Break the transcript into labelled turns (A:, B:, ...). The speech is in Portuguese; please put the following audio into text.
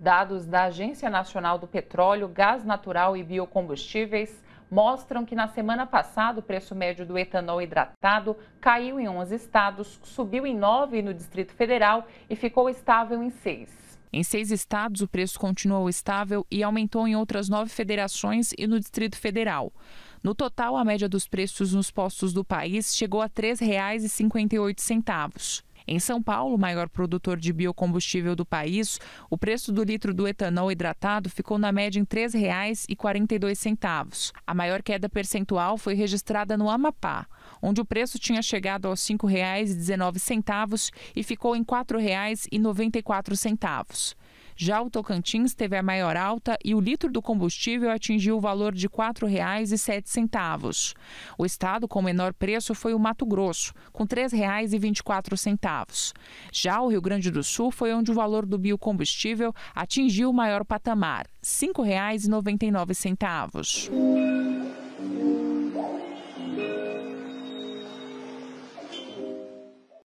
A: Dados da Agência Nacional do Petróleo, Gás Natural e Biocombustíveis mostram que na semana passada o preço médio do etanol hidratado caiu em 11 estados, subiu em 9 no Distrito Federal e ficou estável em 6. Em seis estados, o preço continuou estável e aumentou em outras nove federações e no Distrito Federal. No total, a média dos preços nos postos do país chegou a R$ 3,58. Em São Paulo, maior produtor de biocombustível do país, o preço do litro do etanol hidratado ficou na média em R$ 3,42. A maior queda percentual foi registrada no Amapá, onde o preço tinha chegado aos R$ 5,19 e ficou em R$ 4,94. Já o Tocantins teve a maior alta e o litro do combustível atingiu o valor de R$ 4,07. O estado com menor preço foi o Mato Grosso, com R$ 3,24. Já o Rio Grande do Sul foi onde o valor do biocombustível atingiu o maior patamar, R$ 5,99.